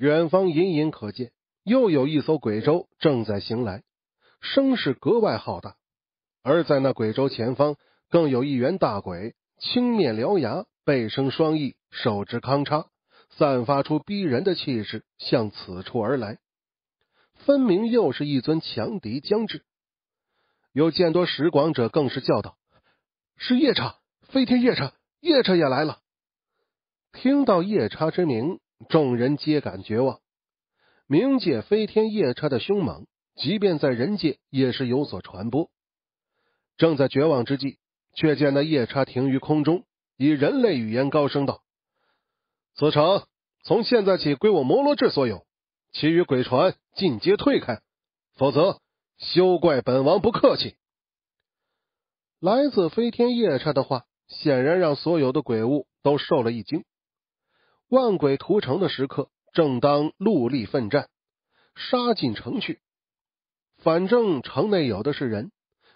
远方隐隐可见，又有一艘鬼舟正在行来，声势格外浩大。而在那鬼舟前方，更有一员大鬼，青面獠牙，背生双翼，手执钢叉，散发出逼人的气势，向此处而来。分明又是一尊强敌将至。有见多识广者更是叫道：“是夜叉，飞天夜叉，夜叉也来了！”听到夜叉之名。众人皆感绝望。冥界飞天夜叉的凶猛，即便在人界也是有所传播。正在绝望之际，却见那夜叉停于空中，以人类语言高声道：“此城从现在起归我摩罗智所有，其余鬼船尽皆退开，否则休怪本王不客气。”来自飞天夜叉的话，显然让所有的鬼物都受了一惊。万鬼屠城的时刻，正当戮力奋战，杀进城去。反正城内有的是人，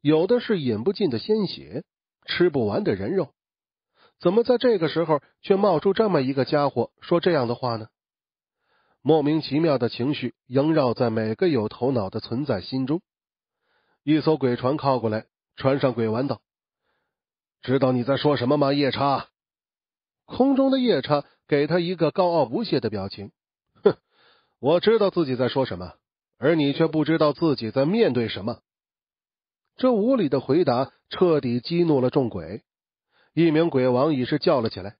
有的是饮不尽的鲜血，吃不完的人肉。怎么在这个时候却冒出这么一个家伙，说这样的话呢？莫名其妙的情绪萦绕在每个有头脑的存在心中。一艘鬼船靠过来，船上鬼玩道：“知道你在说什么吗？”夜叉，空中的夜叉。给他一个高傲不屑的表情，哼！我知道自己在说什么，而你却不知道自己在面对什么。这无理的回答彻底激怒了众鬼，一名鬼王已是叫了起来：“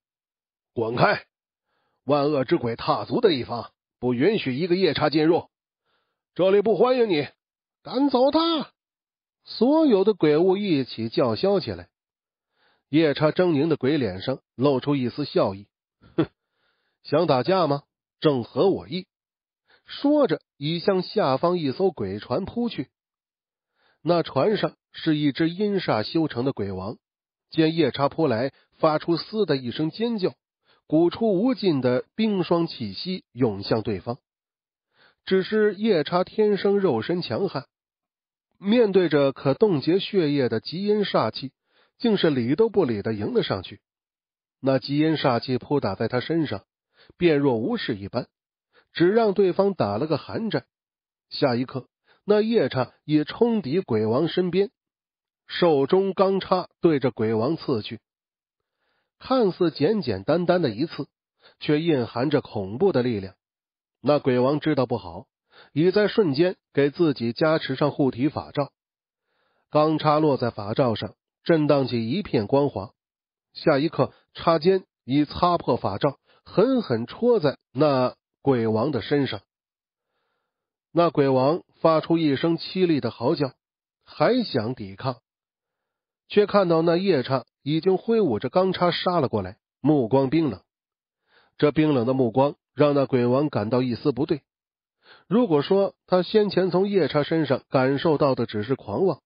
滚开！万恶之鬼踏足的地方不允许一个夜叉进入，这里不欢迎你！赶走他！”所有的鬼物一起叫嚣起来。夜叉狰狞的鬼脸上露出一丝笑意。想打架吗？正合我意。说着，已向下方一艘鬼船扑去。那船上是一只阴煞修成的鬼王，见夜叉扑来，发出嘶的一声尖叫，鼓出无尽的冰霜气息涌向对方。只是夜叉天生肉身强悍，面对着可冻结血液的极阴煞气，竟是理都不理的迎了上去。那极阴煞气扑打在他身上。便若无事一般，只让对方打了个寒战。下一刻，那夜叉也冲抵鬼王身边，手中钢叉对着鬼王刺去。看似简简单单的一次，却蕴含着恐怖的力量。那鬼王知道不好，已在瞬间给自己加持上护体法罩。钢叉落在法罩上，震荡起一片光华。下一刻，插尖已擦破法罩。狠狠戳在那鬼王的身上，那鬼王发出一声凄厉的嚎叫，还想抵抗，却看到那夜叉已经挥舞着钢叉杀了过来，目光冰冷。这冰冷的目光让那鬼王感到一丝不对。如果说他先前从夜叉身上感受到的只是狂妄，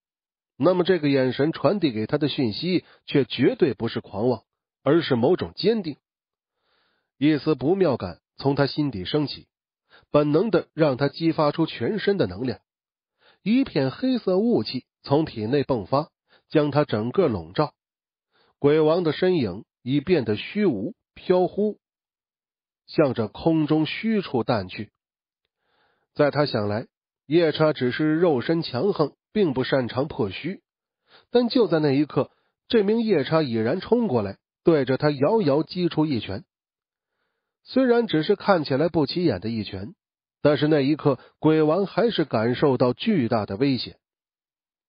那么这个眼神传递给他的讯息却绝对不是狂妄，而是某种坚定。一丝不妙感从他心底升起，本能的让他激发出全身的能量。一片黑色雾气从体内迸发，将他整个笼罩。鬼王的身影已变得虚无飘忽，向着空中虚处淡去。在他想来，夜叉只是肉身强横，并不擅长破虚。但就在那一刻，这名夜叉已然冲过来，对着他遥遥击出一拳。虽然只是看起来不起眼的一拳，但是那一刻，鬼王还是感受到巨大的危险。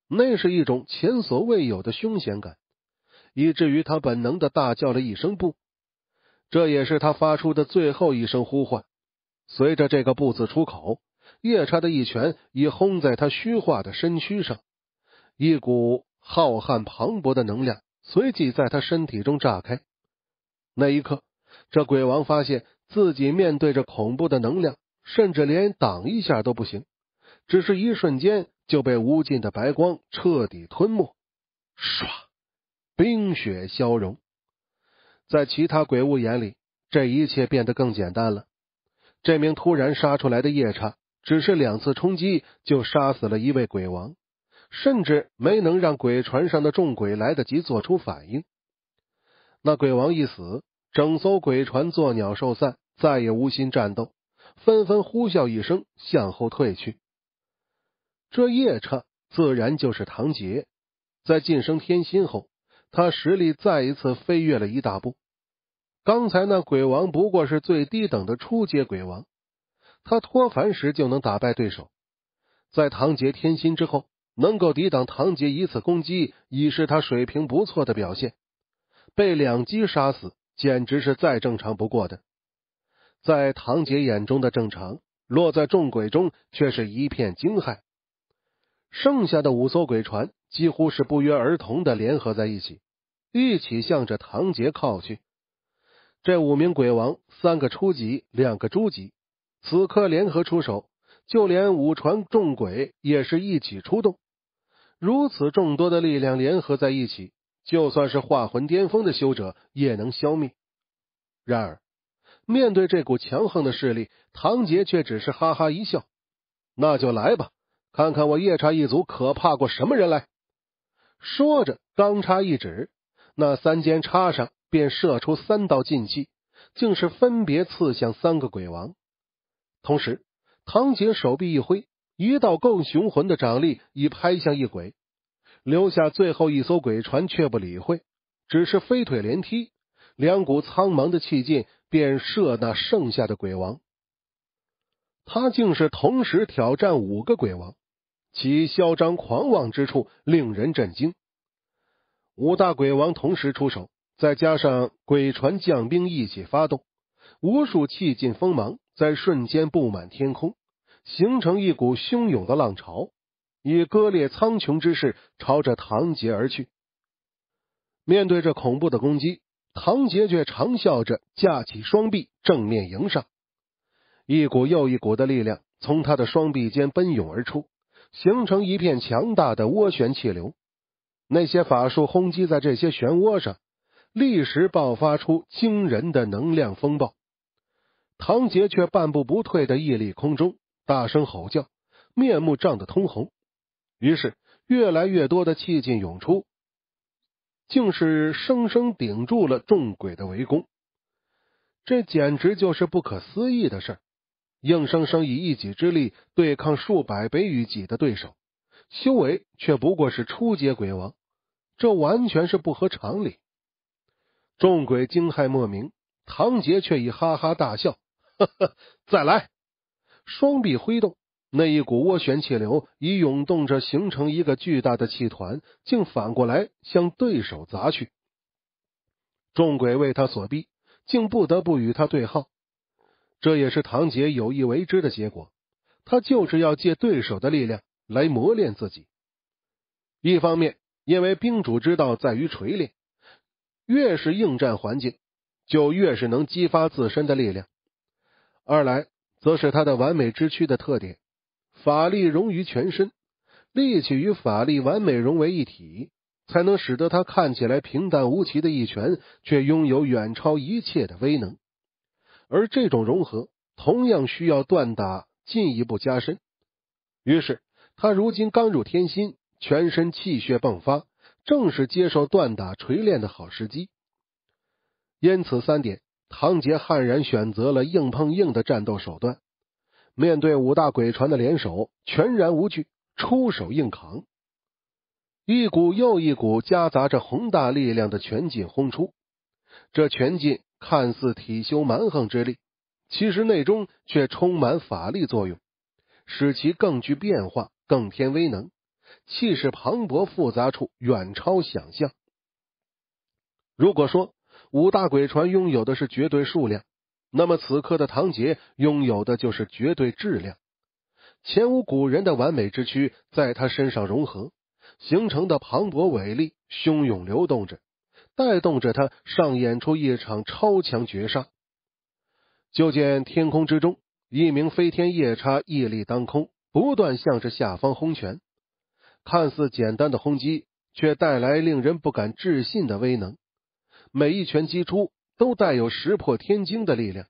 那是一种前所未有的凶险感，以至于他本能的大叫了一声“不”，这也是他发出的最后一声呼唤。随着这个“不”字出口，夜叉的一拳已轰在他虚化的身躯上，一股浩瀚磅礴的能量随即在他身体中炸开。那一刻。这鬼王发现自己面对着恐怖的能量，甚至连挡一下都不行，只是一瞬间就被无尽的白光彻底吞没。唰，冰雪消融，在其他鬼物眼里，这一切变得更简单了。这名突然杀出来的夜叉，只是两次冲击就杀死了一位鬼王，甚至没能让鬼船上的众鬼来得及做出反应。那鬼王一死。整艘鬼船作鸟兽散，再也无心战斗，纷纷呼啸一声向后退去。这夜叉自然就是唐杰，在晋升天心后，他实力再一次飞跃了一大步。刚才那鬼王不过是最低等的初阶鬼王，他脱凡时就能打败对手。在唐杰天心之后，能够抵挡唐杰一次攻击，已是他水平不错的表现。被两击杀死。简直是再正常不过的，在唐杰眼中的正常，落在众鬼中却是一片惊骇。剩下的五艘鬼船几乎是不约而同的联合在一起，一起向着唐杰靠去。这五名鬼王，三个初级，两个中级，此刻联合出手，就连五船众鬼也是一起出动。如此众多的力量联合在一起。就算是化魂巅峰的修者，也能消灭。然而，面对这股强横的势力，唐杰却只是哈哈一笑：“那就来吧，看看我夜叉一族可怕过什么人来。”说着，钢叉一指，那三尖叉上便射出三道劲气，竟是分别刺向三个鬼王。同时，唐杰手臂一挥，一道更雄浑的掌力已拍向一鬼。留下最后一艘鬼船，却不理会，只是飞腿连踢，两股苍茫的气劲便射那剩下的鬼王。他竟是同时挑战五个鬼王，其嚣张狂妄之处令人震惊。五大鬼王同时出手，再加上鬼船将兵一起发动，无数气劲锋芒在瞬间布满天空，形成一股汹涌的浪潮。以割裂苍穹之势朝着唐杰而去。面对这恐怖的攻击，唐杰却长笑着架起双臂，正面迎上。一股又一股的力量从他的双臂间奔涌而出，形成一片强大的涡旋气流。那些法术轰击在这些漩涡上，立时爆发出惊人的能量风暴。唐杰却半步不退的屹立空中，大声吼叫，面目涨得通红。于是，越来越多的气劲涌出，竟是生生顶住了众鬼的围攻。这简直就是不可思议的事儿！硬生生以一己之力对抗数百倍于己的对手，修为却不过是初阶鬼王，这完全是不合常理。众鬼惊骇莫名，唐杰却已哈哈大笑：“呵呵，再来！”双臂挥动。那一股涡旋气流已涌动着，形成一个巨大的气团，竟反过来向对手砸去。众鬼为他所逼，竟不得不与他对号。这也是唐杰有意为之的结果。他就是要借对手的力量来磨练自己。一方面，因为兵主之道在于锤炼，越是应战环境，就越是能激发自身的力量；二来，则是他的完美之躯的特点。法力融于全身，力气与法力完美融为一体，才能使得他看起来平淡无奇的一拳，却拥有远超一切的威能。而这种融合同样需要锻打进一步加深。于是，他如今刚入天心，全身气血迸发，正是接受锻打锤炼的好时机。因此，三点，唐杰悍然选择了硬碰硬的战斗手段。面对五大鬼船的联手，全然无惧，出手硬扛。一股又一股夹杂着宏大力量的拳劲轰出，这拳劲看似体修蛮横之力，其实内中却充满法力作用，使其更具变化，更添威能，气势磅礴，复杂处远超想象。如果说五大鬼船拥有的是绝对数量。那么此刻的唐杰拥有的就是绝对质量，前无古人的完美之躯，在他身上融合形成的磅礴伟力，汹涌流动着，带动着他上演出一场超强绝杀。就见天空之中，一名飞天夜叉屹立当空，不断向着下方轰拳。看似简单的轰击，却带来令人不敢置信的威能。每一拳击出。都带有石破天惊的力量，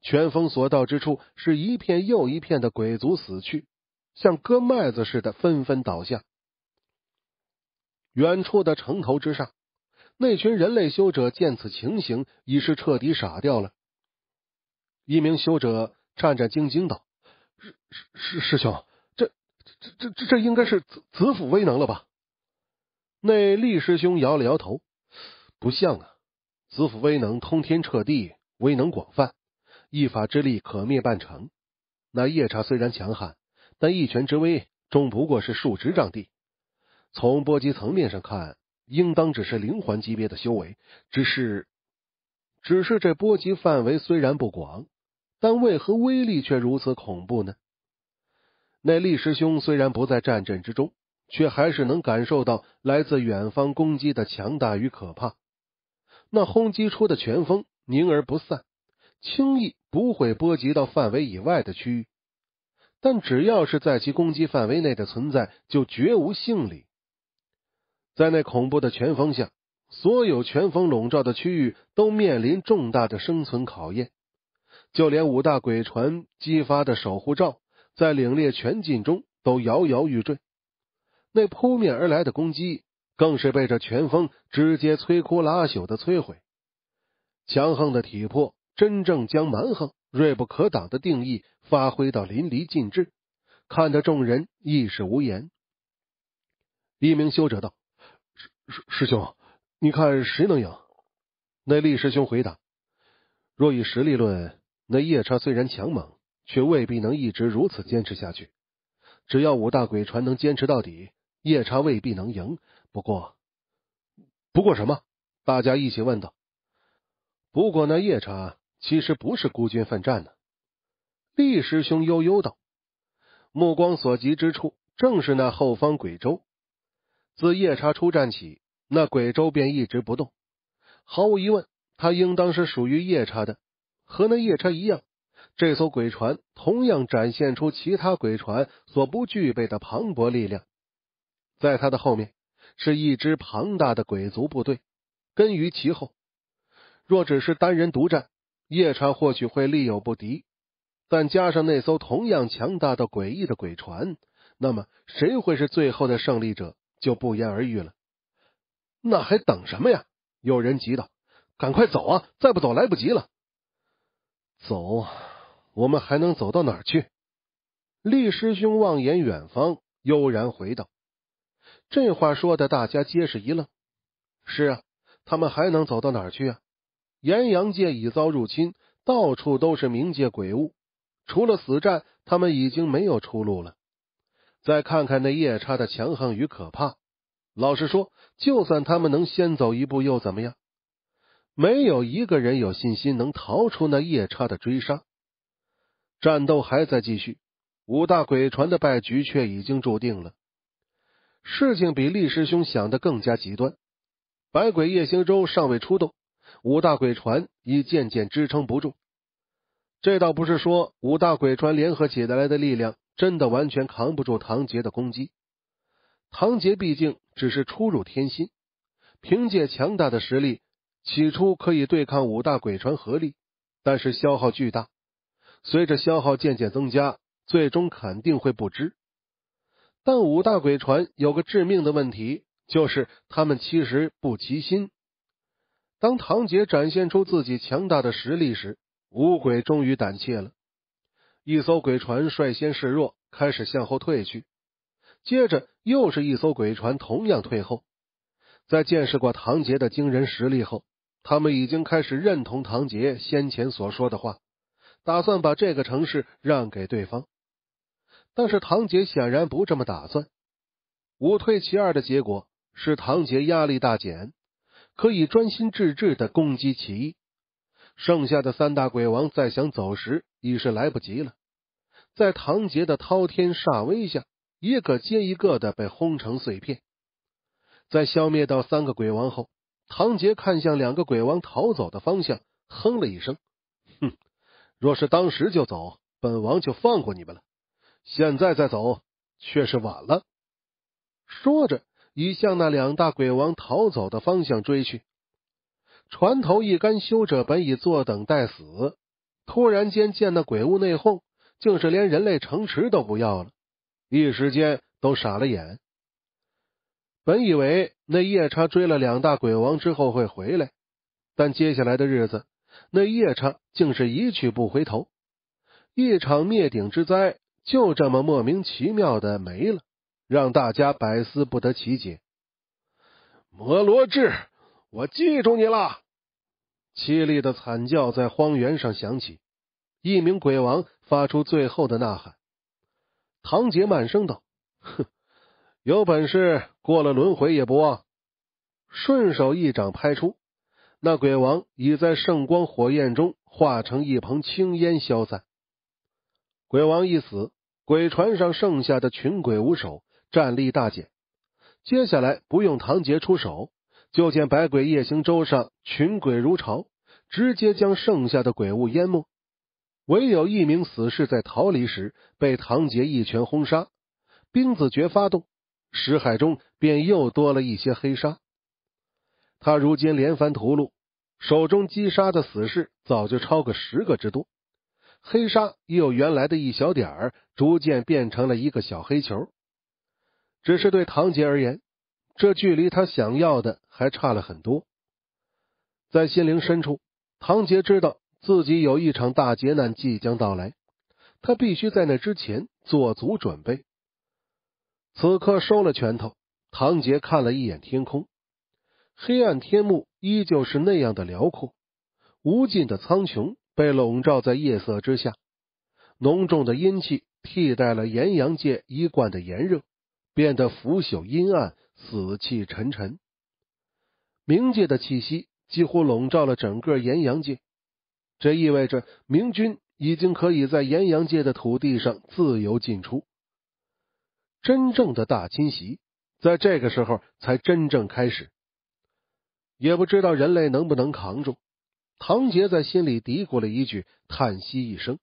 拳风所到之处，是一片又一片的鬼族死去，像割麦子似的纷纷倒下。远处的城头之上，那群人类修者见此情形，已是彻底傻掉了。一名修者战战兢兢道：“师师师兄，这这这这这应该是子子府威能了吧？”那厉师兄摇了摇头，不像啊。子府威能通天彻地，威能广泛，一法之力可灭半城。那夜叉虽然强悍，但一拳之威，终不过是数十丈地。从波及层面上看，应当只是灵环级别的修为。只是，只是这波及范围虽然不广，但为何威力却如此恐怖呢？那厉师兄虽然不在战阵之中，却还是能感受到来自远方攻击的强大与可怕。那轰击出的拳风凝而不散，轻易不会波及到范围以外的区域。但只要是在其攻击范围内的存在，就绝无幸理。在那恐怖的拳风下，所有拳风笼罩的区域都面临重大的生存考验。就连五大鬼船激发的守护罩，在凛冽拳劲中都摇摇欲坠。那扑面而来的攻击。更是被这拳风直接摧枯拉朽的摧毁，强横的体魄真正将蛮横、锐不可挡的定义发挥到淋漓尽致，看得众人一时无言。一名修者道：“师师师兄，你看谁能赢？”那厉师兄回答：“若以实力论，那夜叉虽然强猛，却未必能一直如此坚持下去。只要五大鬼船能坚持到底。”夜叉未必能赢，不过，不过什么？大家一起问道。不过那夜叉其实不是孤军奋战的。厉师兄悠悠道，目光所及之处，正是那后方鬼舟。自夜叉出战起，那鬼舟便一直不动。毫无疑问，他应当是属于夜叉的。和那夜叉一样，这艘鬼船同样展现出其他鬼船所不具备的磅礴力量。在他的后面是一支庞大的鬼族部队，跟于其后。若只是单人独战，夜叉或许会力有不敌，但加上那艘同样强大的诡异的鬼船，那么谁会是最后的胜利者就不言而喻了。那还等什么呀？有人急道：“赶快走啊！再不走来不及了。”走，我们还能走到哪儿去？厉师兄望眼远方，悠然回道。这话说的，大家皆是一愣。是啊，他们还能走到哪儿去啊？岩阳界已遭入侵，到处都是冥界鬼物，除了死战，他们已经没有出路了。再看看那夜叉的强横与可怕，老实说，就算他们能先走一步，又怎么样？没有一个人有信心能逃出那夜叉的追杀。战斗还在继续，五大鬼船的败局却已经注定了。事情比厉师兄想的更加极端。百鬼夜行舟尚未出动，五大鬼船已渐渐支撑不住。这倒不是说五大鬼船联合起来的力量真的完全扛不住唐杰的攻击。唐杰毕竟只是初入天心，凭借强大的实力，起初可以对抗五大鬼船合力，但是消耗巨大。随着消耗渐渐增加，最终肯定会不支。但五大鬼船有个致命的问题，就是他们其实不齐心。当唐杰展现出自己强大的实力时，五鬼终于胆怯了，一艘鬼船率先示弱，开始向后退去。接着又是一艘鬼船同样退后。在见识过唐杰的惊人实力后，他们已经开始认同唐杰先前所说的话，打算把这个城市让给对方。但是唐杰显然不这么打算。五退其二的结果是唐杰压力大减，可以专心致志的攻击其一。剩下的三大鬼王再想走时已是来不及了。在唐杰的滔天煞威下，一个接一个的被轰成碎片。在消灭到三个鬼王后，唐杰看向两个鬼王逃走的方向，哼了一声：“哼，若是当时就走，本王就放过你们了。”现在再走却是晚了。说着，已向那两大鬼王逃走的方向追去。船头一干修者本已坐等待死，突然间见那鬼物内讧，竟是连人类城池都不要了，一时间都傻了眼。本以为那夜叉追了两大鬼王之后会回来，但接下来的日子，那夜叉竟是一去不回头，一场灭顶之灾。就这么莫名其妙的没了，让大家百思不得其解。摩罗智，我记住你了！凄厉的惨叫在荒原上响起，一名鬼王发出最后的呐喊。唐杰慢声道：“哼，有本事过了轮回也不忘。”顺手一掌拍出，那鬼王已在圣光火焰中化成一蓬青烟消散。鬼王一死。鬼船上剩下的群鬼无首，战力大减。接下来不用唐杰出手，就见百鬼夜行舟上群鬼如潮，直接将剩下的鬼物淹没。唯有一名死士在逃离时被唐杰一拳轰杀。冰子诀发动，石海中便又多了一些黑沙。他如今连番屠戮，手中击杀的死士早就超过十个之多。黑沙也有原来的一小点儿，逐渐变成了一个小黑球。只是对唐杰而言，这距离他想要的还差了很多。在心灵深处，唐杰知道自己有一场大劫难即将到来，他必须在那之前做足准备。此刻收了拳头，唐杰看了一眼天空，黑暗天幕依旧是那样的辽阔，无尽的苍穹。被笼罩在夜色之下，浓重的阴气替代了炎阳界一贯的炎热，变得腐朽阴暗、死气沉沉。冥界的气息几乎笼罩了整个炎阳界，这意味着明军已经可以在炎阳界的土地上自由进出。真正的大侵袭在这个时候才真正开始，也不知道人类能不能扛住。唐杰在心里嘀咕了一句，叹息一声。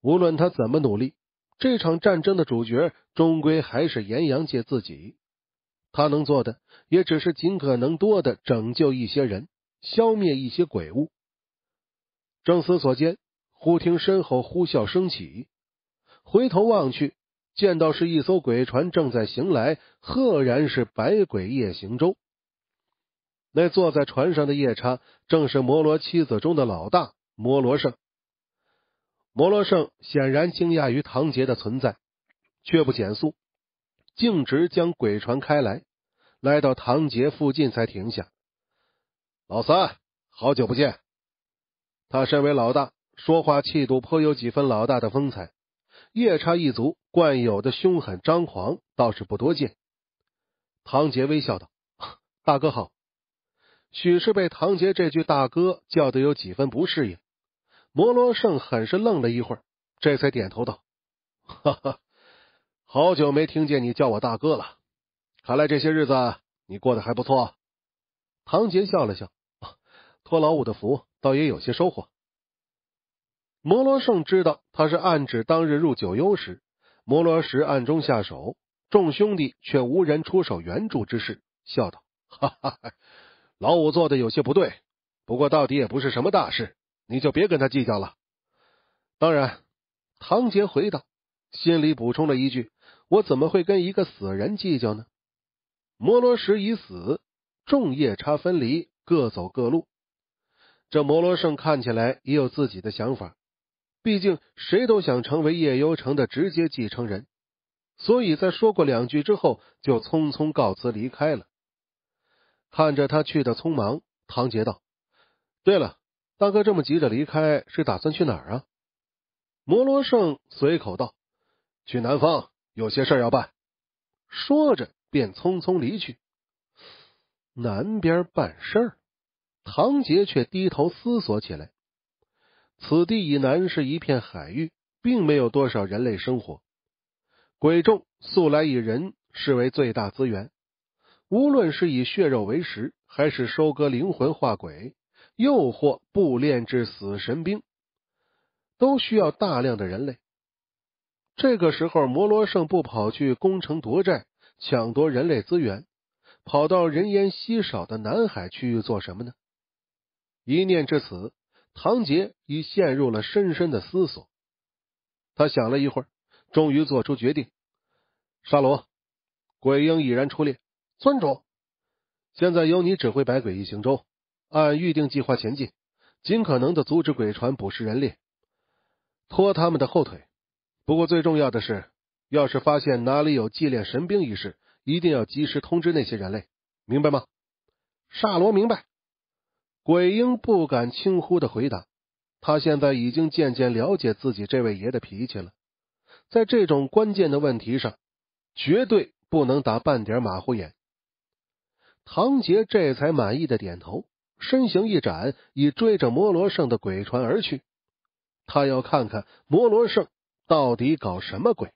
无论他怎么努力，这场战争的主角终归还是岩阳界自己。他能做的，也只是尽可能多的拯救一些人，消灭一些鬼物。正思索间，忽听身后呼啸升起，回头望去，见到是一艘鬼船正在行来，赫然是百鬼夜行舟。那坐在船上的夜叉，正是摩罗妻子中的老大摩罗圣。摩罗圣显然惊讶于唐杰的存在，却不减速，径直将鬼船开来，来到唐杰附近才停下。老三，好久不见。他身为老大，说话气度颇有几分老大的风采。夜叉一族惯有的凶狠张狂倒是不多见。唐杰微笑道：“大哥好。”许是被唐杰这句“大哥”叫的有几分不适应，摩罗胜很是愣了一会儿，这才点头道：“哈哈，好久没听见你叫我大哥了。看来这些日子你过得还不错。”唐杰笑了笑：“托老五的福，倒也有些收获。”摩罗胜知道他是暗指当日入九幽时，摩罗石暗中下手，众兄弟却无人出手援助之事，笑道：“哈哈哈。”老五做的有些不对，不过到底也不是什么大事，你就别跟他计较了。当然，唐杰回道，心里补充了一句：“我怎么会跟一个死人计较呢？”摩罗石已死，众夜叉分离，各走各路。这摩罗圣看起来也有自己的想法，毕竟谁都想成为夜游城的直接继承人，所以在说过两句之后，就匆匆告辞离开了。看着他去的匆忙，唐杰道：“对了，大哥这么急着离开，是打算去哪儿啊？”摩罗圣随口道：“去南方，有些事要办。”说着便匆匆离去。南边办事儿，唐杰却低头思索起来。此地以南是一片海域，并没有多少人类生活。鬼众素来以人视为最大资源。无论是以血肉为食，还是收割灵魂化鬼，又或不炼制死神兵，都需要大量的人类。这个时候，摩罗圣不跑去攻城夺寨、抢夺人类资源，跑到人烟稀少的南海区域做什么呢？一念至此，唐杰已陷入了深深的思索。他想了一会儿，终于做出决定：沙罗、鬼婴已然出列，尊主，现在由你指挥百鬼一行舟，按预定计划前进，尽可能的阻止鬼船捕食人类，拖他们的后腿。不过最重要的是，要是发现哪里有祭炼神兵一事，一定要及时通知那些人类，明白吗？煞罗明白。鬼婴不敢轻忽的回答，他现在已经渐渐了解自己这位爷的脾气了，在这种关键的问题上，绝对不能打半点马虎眼。唐杰这才满意的点头，身形一展，已追着摩罗圣的鬼船而去。他要看看摩罗圣到底搞什么鬼。